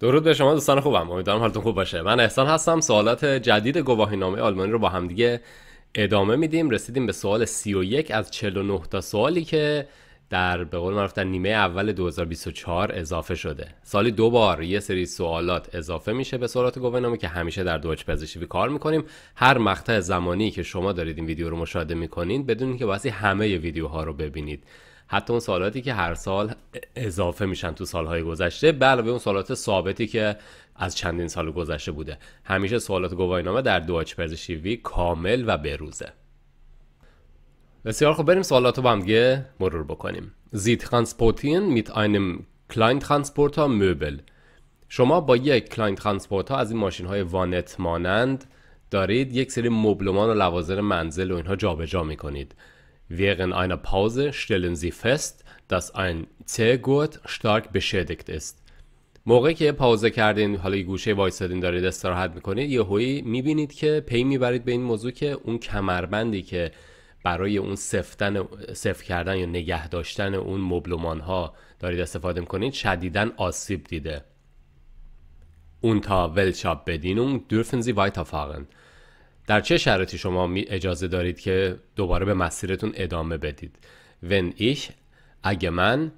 درود به شما دوستان خوبم امیدوارم حالتون خوب باشه من احسان هستم سوالات جدید گواهی نامه آلمانی رو با هم دیگه ادامه میدیم رسیدیم به سوال 31 از 49 تا سوالی که در به قول معروف در نیمه اول 2024 اضافه شده سالی دو بار یه سری سوالات اضافه میشه به سوالات گواهینامه که همیشه در دوج پزشکی کار میکنیم هر مقطع زمانی که شما دارید این ویدیو رو مشاهده میکنید بدون که واسه همه ویدیوها رو ببینید حتی اون سوالاتی که هر سال اضافه میشن تو سالهای گذشته به علاوه اون سوالات ثابتی که از چندین سال گذشته بوده همیشه سوالات گواهینامه در دوایچ پزشکی کامل و بروزه بسیار خوب بریم سوالات رو با همگه مرور بکنیم زیت ترانسپورتین میت اینم کلاین ترانسپورتر موبل شما با یک کلاین ترانسپورت از این ماشین های وانت مانند دارید یک سری مبلمان و لوازم منزل و اینها جابجا میکنید Während einer Pause stellen sie fest, dass ein Zellgurt stark beschädigt ist. موقعی که پاوزه کردین حالا یه گوشه وایسادین دارید استراحت میکنید یه هایی میبینید که پی میبرید به این موضوع که اون کمربندی که برای اون سفتن سفت کردن یا نگه داشتن اون مبلومان ها دارید استفاده میکنید شدیدن آسیب دیده. اون تا ولشاپ Bedienung dürfen Sie weiterfahren? در چه شرایطی شما اجازه دارید که دوباره به مسیرتون ادامه بدید ون ایش، اگه من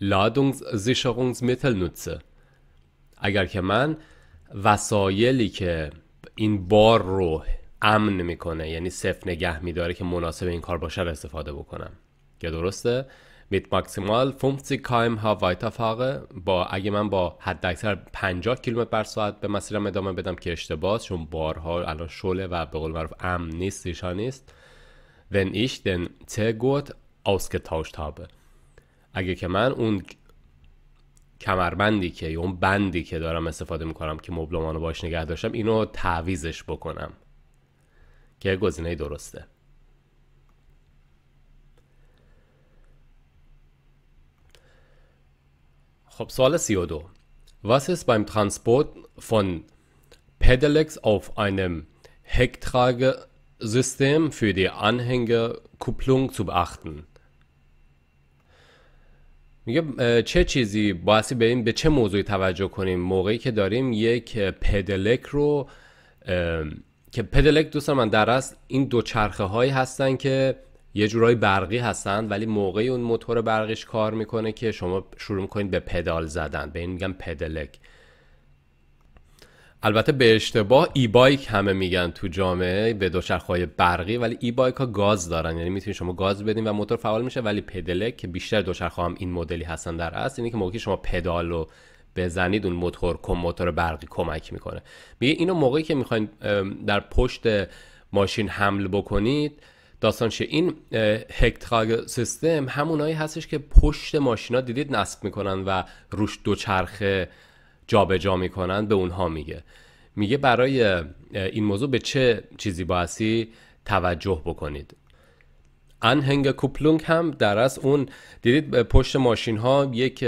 لادونگز زیشغونگز میتل نوتسه اگر که من وسایلی که این بار رو امن میکنه یعنی صف نگه میداره که مناسب این کار باشه استفاده بکنم که درسته mit مکسیمال 50 ها weiterfahre با اگه من با حداکثر 50 کیلومتر بر ساعت به مسیرم ادامه بدم که اشتباه چون بارها الان شله و به قول معروف ام نیست نیست wenn ich den ausgetauscht اگه که من اون کمربندی که یا اون بندی که دارم استفاده میکنم که مبلمانو باش نگه داشتم اینو تعویزش بکنم که گزینه درسته خب سوال 32 Was ist beim Transport von Pedelecs auf einem Hecktragesystem für die Anhängerkupplung zu beachten؟ میگه چه چیزی باعثی به این به چه موضوعی توجه کنیم موقعی که داریم یک پدلک رو که پدلک دوستان من در اصل این دو چرخه هایی هستن که یه جورای برقی هستن ولی موقعی اون موتور برقیش کار میکنه که شما شروع میکنید به پدال زدن به این میگن پدلک البته به اشتباه ای بایک همه میگن تو جامعه به دوچرخهای برقی ولی ای بایک ها گاز دارن یعنی میتونید شما گاز بدین و موتور فعال میشه ولی پدلک که بیشتر دوچرخه هم این مدلی هستن در اصل اینه که موقعی شما پدال رو بزنید اون موتور کم موتور برقی کمک میکنه میگه اینو موقعی که میخواین در پشت ماشین حمل بکنید داستان این هکتراگ سیستم همونایی هستش که پشت ماشینا دیدید نصب میکنن و روش دوچرخه جابجا میکنن به اونها میگه میگه برای این موضوع به چه چیزی باسی توجه بکنید انهنگ کوپلونگ هم در از اون دیدید پشت ماشین ها یک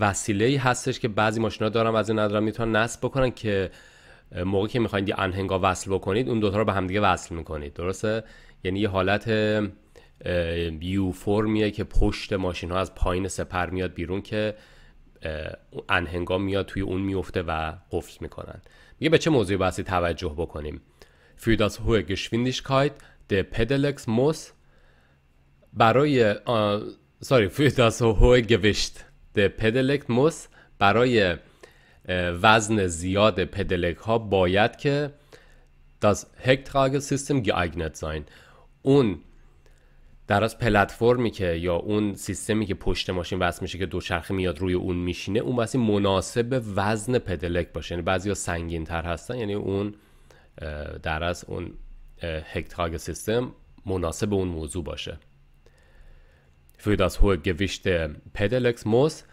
وسیله هستش که بعضی ها دارن این ندارن میتونن نصب بکنن که موقعی که میخواید یه انهنگا وصل بکنید اون دوتا رو به همدیگه وصل میکنید درسته یعنی یه حالت یو فرمیه که پشت ماشین ها از پایین سپر میاد بیرون که انهنگا میاد توی اون میفته و قفل میکنن میگه به چه موضوعی بحثی توجه بکنیم فیداس هو گشویندیشکایت ده موس موس برای ساری فیداس هوه گوشت ده پدلکت موس برای وزن زیاد پدلک ها باید که das سیستم geeignet sein اون در از پلتفرمی که یا اون سیستمی که پشت ماشین وصل میشه که دوچرخه میاد روی اون میشینه اون واسه مناسب وزن پدلک باشه یعنی بعضیا سنگین تر هستن یعنی اون در از اون هکتاگ سیستم مناسب اون موضوع باشه Für das hohe Gewicht der Pedelecs muss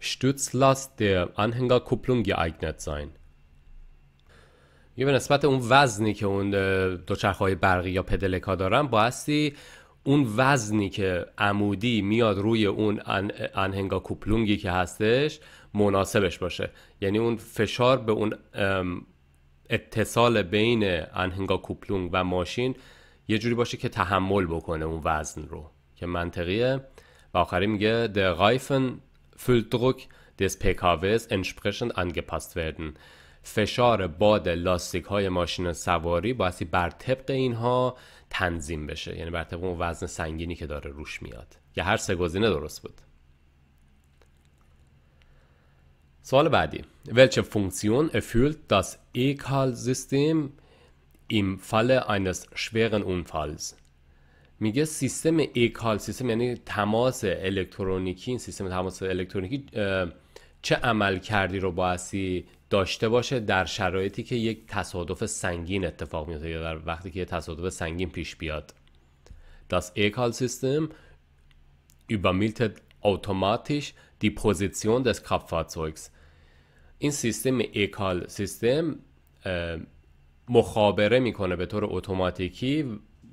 Stützlast der Anhängerkupplung geeignet sein. یه به نسبت اون وزنی که اون دوچرخهای برقی یا پدلک ها دارن بایستی اون وزنی که عمودی میاد روی اون انهنگا کوپلونگی که هستش مناسبش باشه یعنی اون فشار به اون اتصال بین انهنگا کوپلونگ و ماشین یه جوری باشه که تحمل بکنه اون وزن رو که منطقیه و آخری میگه The Reifen Fülldruck des PKWs entsprechend angepasst werden. فشار باد لاستیک های ماشین سواری باید بر طبق اینها تنظیم بشه یعنی بر طبق اون وزن سنگینی که داره روش میاد یا هر سه گزینه درست بود سوال بعدی welche Funktion erfüllt das E-Cal-System im Falle eines schweren Unfalls میگه سیستم ایکال سیستم یعنی تماس الکترونیکی این سیستم تماس الکترونیکی چه عمل کردی رو باعثی داشته باشه در شرایطی که یک تصادف سنگین اتفاق میفته یا در وقتی که یک تصادف سنگین پیش بیاد Das ایکال سیستم übermittelt automatisch die Position des این سیستم ایکال سیستم مخابره میکنه به طور اتوماتیکی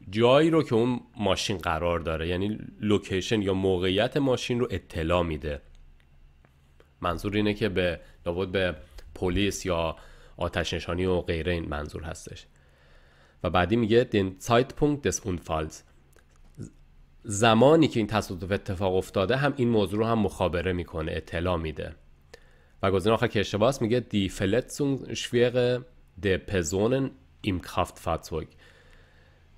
جایی رو که اون ماشین قرار داره یعنی لوکیشن یا موقعیت ماشین رو اطلاع میده منظور اینه که به لابد به پلیس یا آتش نشانی و غیره این منظور هستش و بعدی میگه den دس اون فالز زمانی که این تصادف اتفاق افتاده هم این موضوع رو هم مخابره میکنه اطلاع میده و گزینه آخر که اشتباس میگه دی شویق د پزونن ایم کافت Kraftfahrzeug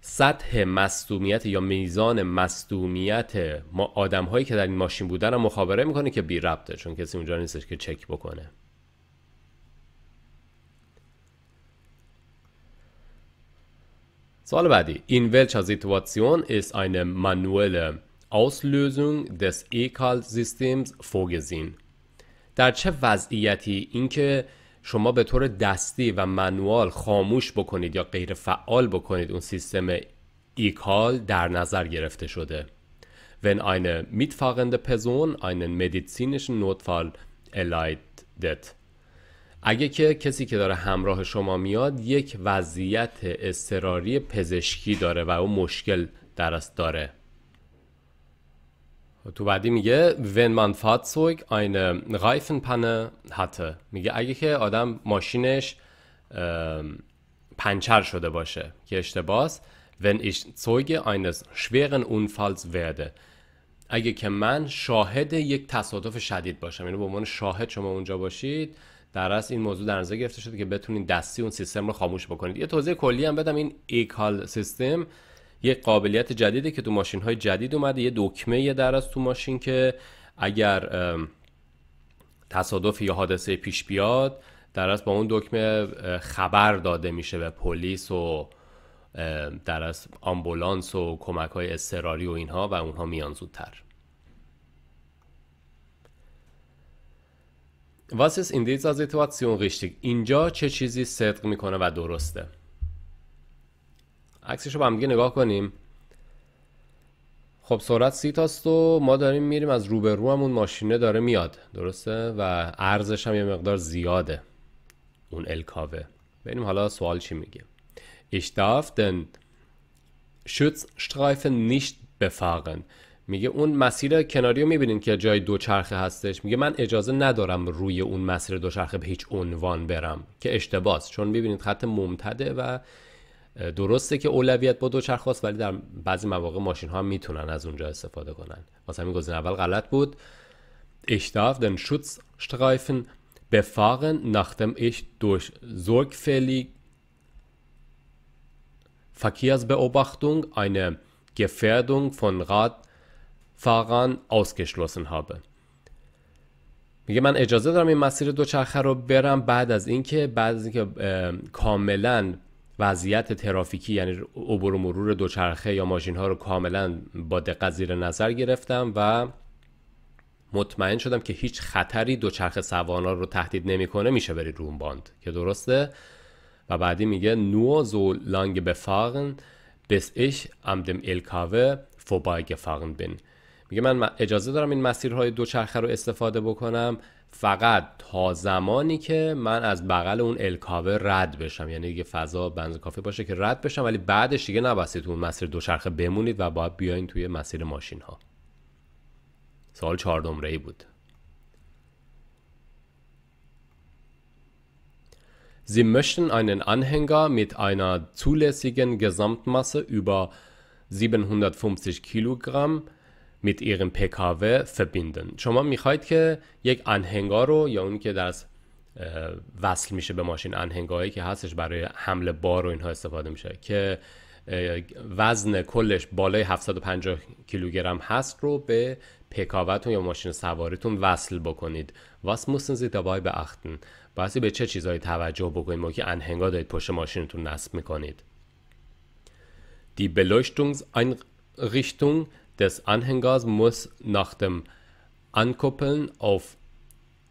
سطح مصدومیت یا میزان مصدومیت ما آدم هایی که در این ماشین بودن رو مخابره میکنه که بی ربطه چون کسی اونجا نیستش که چک بکنه سال بعدی این welcher Situation ایس این منویل Auslösung دس E-Call Systems در چه وضعیتی اینکه شما به طور دستی و منوال خاموش بکنید یا غیر فعال بکنید اون سیستم ایکال در نظر گرفته شده Wenn eine پزون Person einen medizinischen Notfall erleidet اگه که کسی که داره همراه شما میاد یک وضعیت اضطراری پزشکی داره و اون مشکل درست داره تو بعدی میگه من سوگ این رایفن پنه هته میگه اگه که آدم ماشینش پنچر شده باشه که اشتباس ون ایش ورده اگه که من شاهد یک تصادف شدید باشم یعنی به عنوان شاهد شما اونجا باشید در اصل این موضوع در نظر گرفته شده که بتونید دستی اون سیستم رو خاموش بکنید یه توضیح کلی هم بدم این ایکال سیستم یه قابلیت جدیده که تو ماشین های جدید اومده یه دکمه یه در از تو ماشین که اگر تصادف یا حادثه پیش بیاد در از با اون دکمه خبر داده میشه به پلیس و در از آمبولانس و کمک های استراری و اینها و اونها میان زودتر Was این in اینجا چه چیزی صدق میکنه و درسته؟ عکسش رو با هم دیگه نگاه کنیم خب سرعت سی تاست و ما داریم میریم از رو همون ماشینه داره میاد درسته و ارزش هم یه مقدار زیاده اون الکاوه ببینیم حالا سوال چی میگه Ich darf den Schutzstreifen nicht میگه اون مسیر کناری رو میبینین که جای دوچرخه هستش میگه من اجازه ندارم روی اون مسیر دوچرخه به هیچ عنوان برم که اشتباس چون میبینید خط ممتده و درسته که اولویت با دوچرخه است ولی در بعضی مواقع ماشین ها میتونن از اونجا استفاده کنن واسه همین گزینه اول غلط بود Ich darf den Schutzstreifen befahren, nachdem ich durch sorgfältig Verkehrsbeobachtung eine Gefährdung von Radfahrern ausgeschlossen habe. میگه من اجازه دارم این مسیر دوچرخه رو برم بعد از اینکه بعد از اینکه کاملا وضعیت ترافیکی یعنی عبور و مرور دوچرخه یا ماشین ها رو کاملا با دقت زیر نظر گرفتم و مطمئن شدم که هیچ خطری دوچرخه سوانا رو تهدید نمیکنه میشه بری اون باند که درسته و بعدی میگه نو زو لانگ بفارن بس ایش ام دم الکاوه فوبای بین میگه من اجازه دارم این مسیرهای دوچرخه رو استفاده بکنم فقط تا زمانی که من از بغل اون الکاوه رد بشم یعنی دیگه فضا بنز کافی باشه که رد بشم ولی بعدش دیگه نبستید تو اون مسیر دوچرخه بمونید و باید بیاین توی مسیر ماشین ها سال چهار نمره بود Sie möchten einen Anhänger mit einer zulässigen Gesamtmasse über 750 Kilogramm mit ihrem PKW verbinden شما میخواید که یک انهنگا رو یا اونی که در وصل میشه به ماشین انهنگایی که هستش برای حمل بار و اینها استفاده میشه که وزن کلش بالای 750 کیلوگرم هست رو به پکاوتون یا ماشین سواریتون وصل بکنید واس موسن زی به اختن باید به چه چیزهایی توجه بکنید موقعی که انهنگا دارید پشت ماشینتون نصب میکنید دی بلوشتونگز Richtung des Anhängers muss nach dem Ankuppeln auf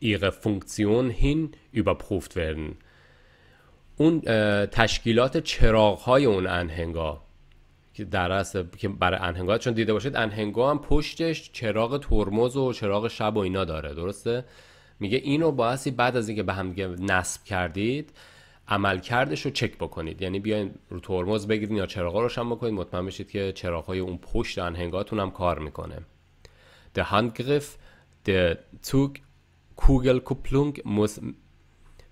ihre Funktion hin überprüft werden اون تشکیلات چراغ های اون انهنگا که در اصل که برای انهنگا چون دیده باشید انهنگا هم پشتش چراغ ترمز و چراغ شب و اینا داره درسته میگه اینو باعثی بعد از اینکه به هم نصب کردید عملکردش رو چک بکنید یعنی بیاین رو ترمز بگیرین یا چراغ روشن بکنید مطمئن بشید که های اون پشت انهنگاتون هم کار میکنه Der Handgriff der Kugelkupplung muss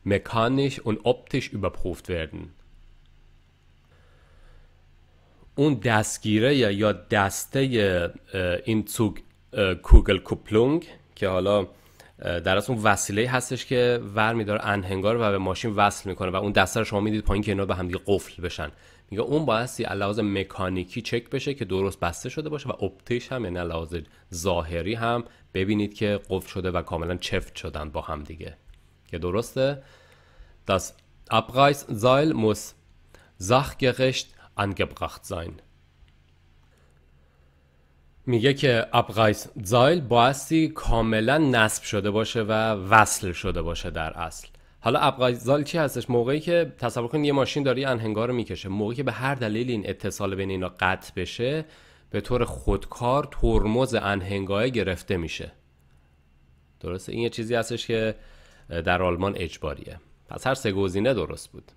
mechanisch und optisch überprüft werden. اون دستگیره یا دسته این کوگل کوپلونگ که حالا در اصل اون وسیله هستش که ور میداره انهنگار و به ماشین وصل میکنه و اون دسته شما میدید پایین که اینا به همدیگه قفل بشن میگه اون بایستی لحاظ مکانیکی چک بشه که درست بسته شده باشه و اپتیش هم یعنی لحاظ ظاهری هم ببینید که قفل شده و کاملا چفت شدن با هم دیگه که درسته das Abreißseil muss sachgerecht angebracht sein میگه که ابغایس زایل بایستی کاملا نصب شده باشه و وصل شده باشه در اصل حالا ابغایس زایل چی هستش موقعی که تصور کنید یه ماشین داره انهنگار رو میکشه موقعی که به هر دلیل این اتصال بین اینا قطع بشه به طور خودکار ترمز انهنگاه گرفته میشه درسته این یه چیزی هستش که در آلمان اجباریه پس هر سه گزینه درست بود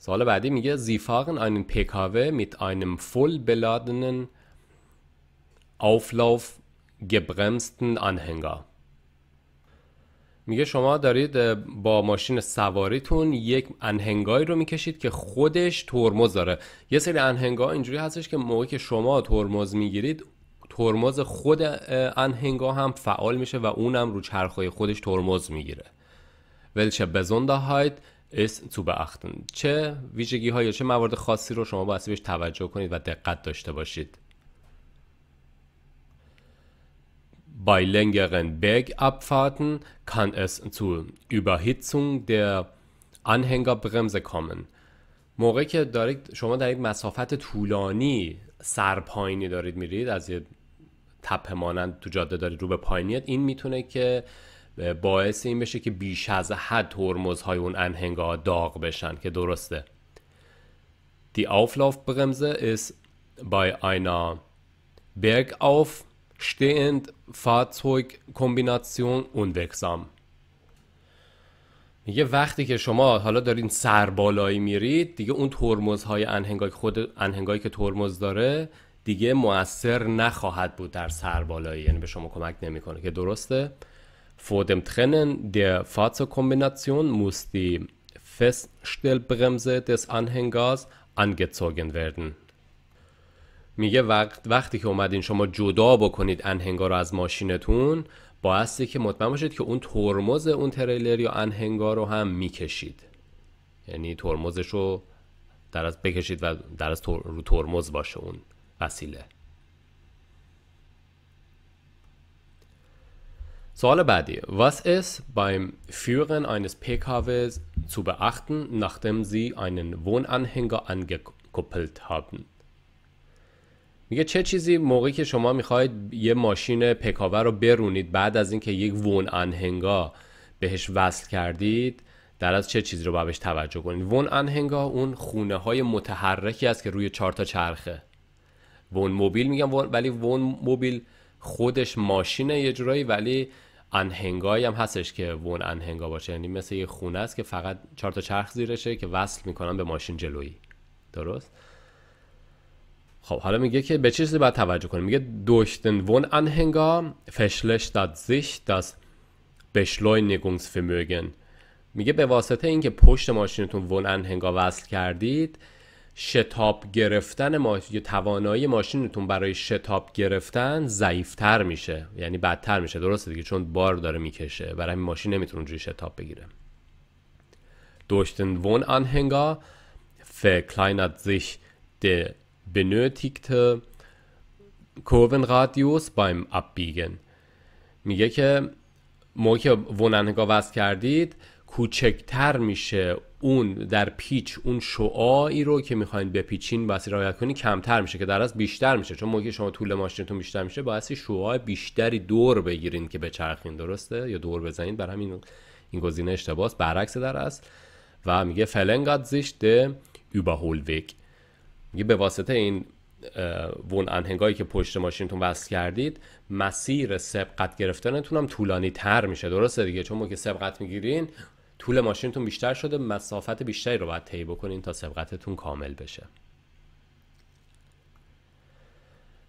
سوال بعدی میگه Sie einen PKW mit einem voll beladenen میگه شما دارید با ماشین سواریتون یک انهنگایی رو میکشید که خودش ترمز داره یه سری انهنگا اینجوری هستش که موقعی که شما ترمز میگیرید ترمز خود انهنگا هم فعال میشه و اونم رو چرخهای خودش ترمز میگیره ولچه بزنده هاید اسم تو beachten چه ویژگی های چه موارد خاصی رو شما باید بهش توجه کنید و دقت داشته باشید Bei längeren Bergabfahrten kann es zu Überhitzung der Anhängerbremse kommen. موقعی که دارید شما در یک مسافت طولانی سرپایینی دارید میرید از یه تپه مانند تو جاده دارید رو به پایینیت این میتونه که باعث این بشه که بیش از حد های اون انهنگا داغ بشن که درسته Die Auflaufbremse ist bei einer bergauf stehend Fahrzeugkombination unwirksam. میگه وقتی که شما حالا دارین سربالایی میرید دیگه اون ترمزهای انهنگای خود انهنگایی که ترمز داره دیگه موثر نخواهد بود در سربالایی یعنی به شما کمک نمیکنه که درسته Vor dem Trennen der Fahrzeugkombination muss die Feststellbremse des anhängers angezogen werden. میگه وقت وقتی که اومدین شما جدا بکنید انهنگا رو از ماشینتون بایستی که مطمئن باشید که اون ترمز اون تریلر یا انهنگا رو هم میکشید یعنی ترمزش رو در از بکشید و در از رو ترمز باشه اون وسیله سوال بعدی. Was ist beim Führen eines PKWs zu beachten, nachdem Sie einen Wohnanhänger angekuppelt haben? میگه چه چیزی موقعی که شما میخواید یه ماشین پکاور رو برونید بعد از اینکه یک وون انهنگا بهش وصل کردید در از چه چیزی رو باید بهش توجه کنید وون انهنگا اون خونه های متحرکی است که روی چهار تا چرخه ون موبیل میگم ولی وون موبیل خودش ماشینه یه جورایی ولی انهنگایی هم هستش که ون انهنگا باشه یعنی مثل یه خونه است که فقط چهار تا چرخ زیرشه که وصل میکنن به ماشین جلویی درست خب حالا میگه که به چیزی باید توجه کنیم میگه دوشتن وون انهنگا فشلش داد زیش دست بشلوینیگونگسفرمögen میگه به واسطه اینکه پشت ماشینتون ون انهنگا وصل کردید شتاب گرفتن ماشین یا توانایی ماشینتون برای شتاب گرفتن ضعیفتر میشه یعنی بدتر میشه درسته دیگه چون بار داره میکشه برای همین ماشین نمیتونه اونجوری شتاب بگیره Durch den Wohnanhänger verkleinert sich der benötigte Kurvenradius beim Abbiegen میگه که موقع که وننگا وصل کردید کوچکتر میشه اون در پیچ اون شعاعی رو که میخواین بپیچین باعث رعایت کنی کمتر میشه که در از بیشتر میشه چون موقعی شما طول ماشینتون بیشتر میشه باعث شعاع بیشتری دور بگیرین که به چرخین درسته یا دور بزنید بر همین این گزینه اشتباس برعکس در است و میگه فلنگات زیشت überholweg میگه به واسطه این ون انهنگایی که پشت ماشینتون وصل کردید مسیر سبقت گرفتنتون هم طولانی تر میشه درسته دیگه چون ما که سبقت میگیرین طول ماشینتون بیشتر شده مسافت بیشتری رو باید طی بکنین تا سبقتتون کامل بشه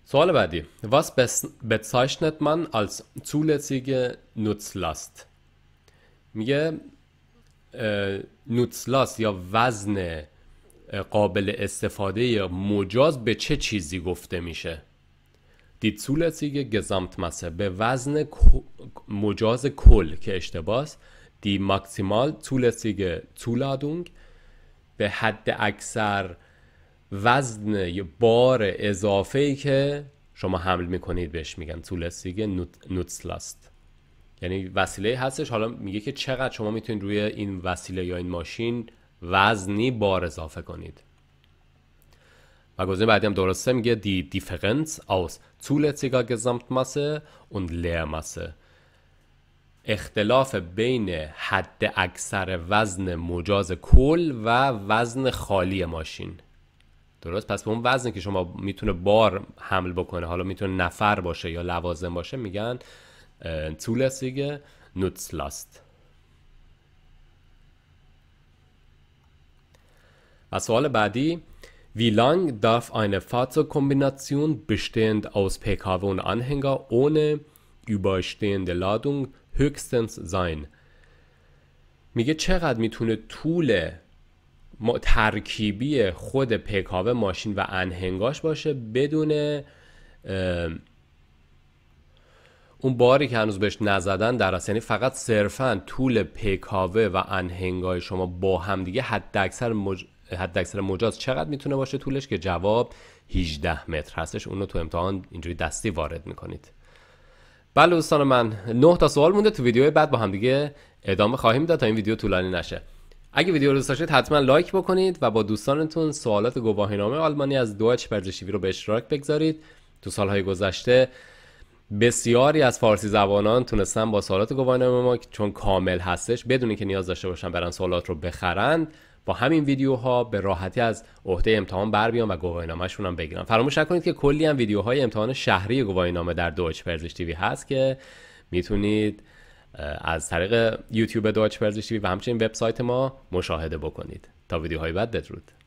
سوال بعدی واس bezeichnet من als zulässige Nutzlast? میگه نوتسلاست یا وزن قابل استفاده یا مجاز به چه چیزی گفته میشه دی zulässige Gesamtmasse به وزن مجاز کل که است die maximal zulässige Zuladung به حد اکثر وزن بار اضافه ای که شما حمل میکنید بهش میگن طولستیگ نوتسلاست یعنی وسیله هستش حالا میگه که چقدر شما میتونید روی این وسیله یا این ماشین وزنی بار اضافه کنید و گزینه بعدی هم درسته میگه دی دیفرنس aus zulässiger و لیر مسه اختلاف بین حد اکثر وزن مجاز کل و وزن خالی ماشین درست پس به اون وزنی که شما میتونه بار حمل بکنه حالا میتونه نفر باشه یا لوازم باشه میگن سیگه نوتسلاست و سوال بعدی Wie lang darf eine Fahrzeugkombination bestehend aus PKW und اونه ohne überstehende Ladung höchstens sein میگه چقدر میتونه طول ترکیبی خود پیکاوه ماشین و انهنگاش باشه بدون اون باری که هنوز بهش نزدن در اصل یعنی فقط صرفا طول پیکاوه و انهنگای شما با هم دیگه حد اکثر, مجاز چقدر میتونه باشه طولش که جواب 18 متر هستش اونو تو امتحان اینجوری دستی وارد میکنید بله دوستان من 9 تا سوال مونده تو ویدیو بعد با هم دیگه ادامه خواهیم داد تا این ویدیو طولانی نشه اگه ویدیو رو دوست داشتید حتما لایک بکنید و با دوستانتون سوالات گواهینامه آلمانی از دوچ پرزشیوی رو به اشتراک بگذارید تو سالهای گذشته بسیاری از فارسی زبانان تونستن با سوالات گواهینامه ما چون کامل هستش بدون که نیاز داشته باشن برن سوالات رو بخرند با همین ویدیوها به راحتی از عهده امتحان بر بیان و نامه‌شون هم بگیرم فراموش نکنید که کلی هم ویدیوهای امتحان شهری گواهینامه در دوچ پرزش تیوی هست که میتونید از طریق یوتیوب دوچ پرزش تیوی و همچنین وبسایت ما مشاهده بکنید تا ویدیوهای بعد بدرود